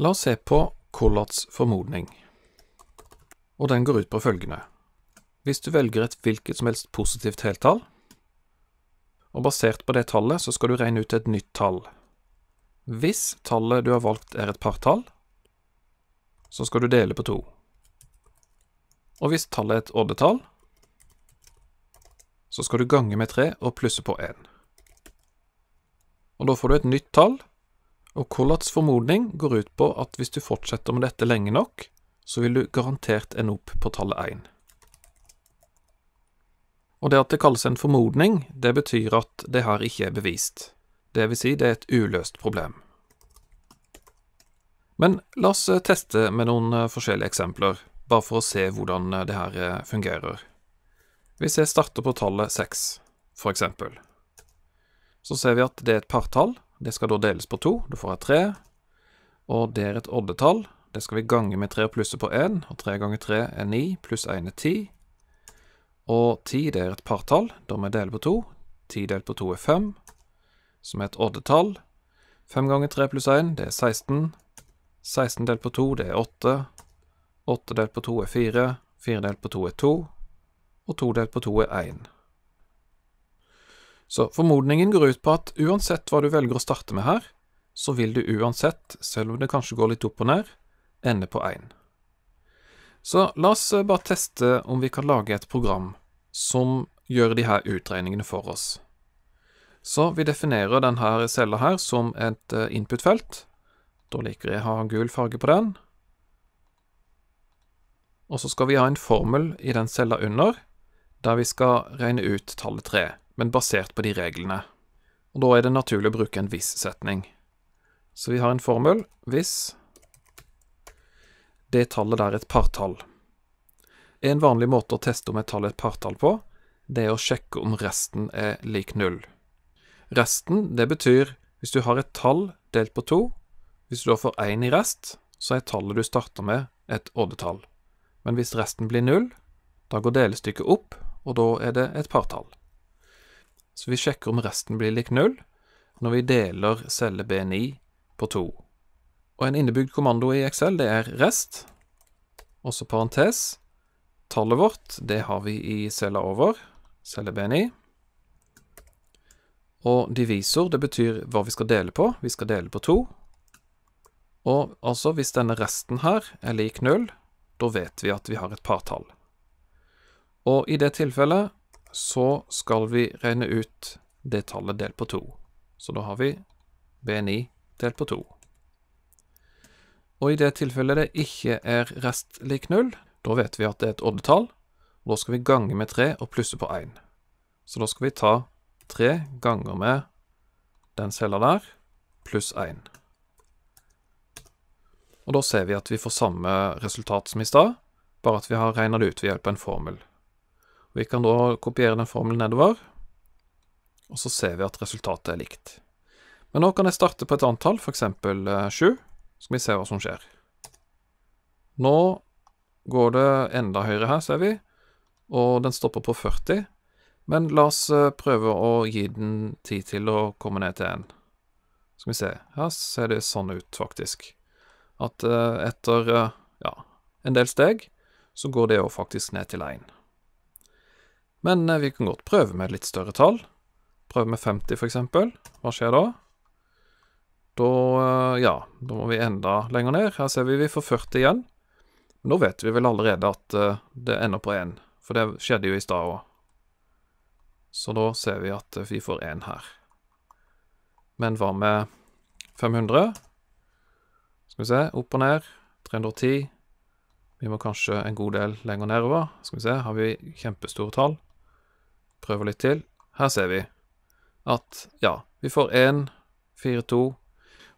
La oss se på Kollats formodning, og den går ut på følgende. Hvis du velger et hvilket som helst positivt heltall, og basert på det tallet så skal du regne ut et nytt tall. Hvis tallet du har valgt er et partall, så skal du dele på to. Og hvis tallet er et oddetall, så skal du gange med tre og plusse på en. Og da får du et nytt tall og Collards formodning går ut på at hvis du fortsetter med dette lenge nok, så vil du garantert ende opp på tallet 1. Og det at det kalles en formodning, det betyr at det her ikke er bevist. Det vil si, det er et uløst problem. Men la oss eh, teste med noen eh, forskjellige eksempler, bare for å se hvordan eh, det her fungerer. Hvis jeg starter på tallet 6, for eksempel, så ser vi at det er et partall, det skal da deles på to. Da får jeg tre. Og det er et oddetall. Det skal vi gange med tre og plusse på én. Og tre ganger tre er ni, pluss én er ti. Og ti det er et partall. Da må jeg dele på to. Ti delt på to er fem, som er et oddetall. Fem ganger tre pluss én, det er 16. 16 delt på to, det er åtte. Åtte delt på to er fire. Fire delt på to er to. Og to delt på to er én. Så formodningen går ut på at uansett hva du velger å starte med her, så vil du uansett, selv om det kanskje går litt opp og ned, ende på 1. Så la oss eh, bare teste om vi kan lage et program som gjør de her utregningene for oss. Så vi definerer denne cella her som et eh, inputfelt. Da liker jeg å ha gul farge på den. Og så skal vi ha en formel i den cella under, der vi skal regne ut tallet 3 men basert på de reglene. Og Da er det naturlig å bruke en viss setning Så vi har en formel hvis det tallet der er et partall. En vanlig måte å teste om et tall er et partall på, det er å sjekke om resten er lik null. Resten, det betyr hvis du har et tall delt på to, hvis du da får én i rest, så er tallet du starter med, et oddetall. Men hvis resten blir null, da går delestykket opp, og da er det et partall. Så vi sjekker om resten blir lik null når vi deler celle B9 på 2. Og en innebygd kommando i Excel, det er rest, også parentes. Tallet vårt, det har vi i cella over, celle B9. Og divisor, det betyr hva vi skal dele på. Vi skal dele på 2. Og altså, hvis denne resten her er lik null, da vet vi at vi har et partall. Og i det tilfellet så skal vi regne ut det tallet delt på 2. Så da har vi B9 delt på 2. Og i det tilfellet det ikke er rest lik 0, da vet vi at det er et oddetall, og da skal vi gange med 3 og plusse på 1. Så da skal vi ta 3 ganger med den cella der, pluss 1. Og da ser vi at vi får samme resultat som i stad, bare at vi har regnet det ut ved hjelp av en formel. Vi kan da kopiere den formelen nedover, og så ser vi at resultatet er likt. Men nå kan jeg starte på et annet tall, f.eks. 7. Eh, så skal vi se hva som skjer. Nå går det enda høyere her, ser vi, og den stopper på 40. Men la oss eh, prøve å gi den tid til å komme ned til 1. Så Skal vi se, her ser det sånn ut, faktisk. At eh, etter ja, en del steg, så går det jo faktisk ned til 1. Men eh, vi kan godt prøve med litt større tall. Prøve med 50, for eksempel, Hva skjer da? Da eh, ja, da må vi enda lenger ned. Her ser vi vi får 40 igjen. Nå vet vi vel allerede at eh, det ender på 1, for det skjedde jo i sted også. Så da ser vi at vi får 1 her. Men hva med 500? Skal vi se, opp og ned. 310. Vi må kanskje en god del lenger nedover. Skal vi se, har vi kjempestore tall? prøver litt til. Her ser vi at ja, vi får 1, 4, 2.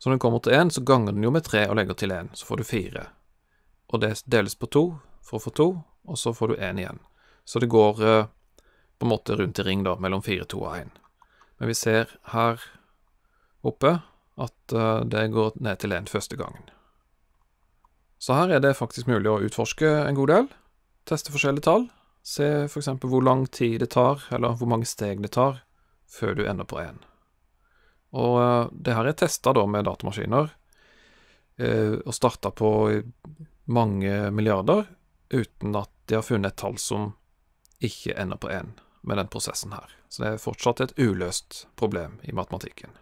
Så når den kommer til 1, så ganger den jo med 3 og legger til 1. Så får du 4. Og det deles på 2 for å få 2, og så får du 1 igjen. Så det går eh, på en måte rundt i ring, da, mellom 4, 2 og 1. Men vi ser her oppe at eh, det går ned til 1 første gangen. Så her er det faktisk mulig å utforske en god del. Teste forskjellige tall, Se for eksempel hvor lang tid det tar, eller hvor mange steg det tar, før du ender på én. Og eh, det her er testa da med datamaskiner, eh, og starta på mange milliarder, uten at de har funnet et tall som ikke ender på én en med den prosessen her. Så det er fortsatt et uløst problem i matematikken.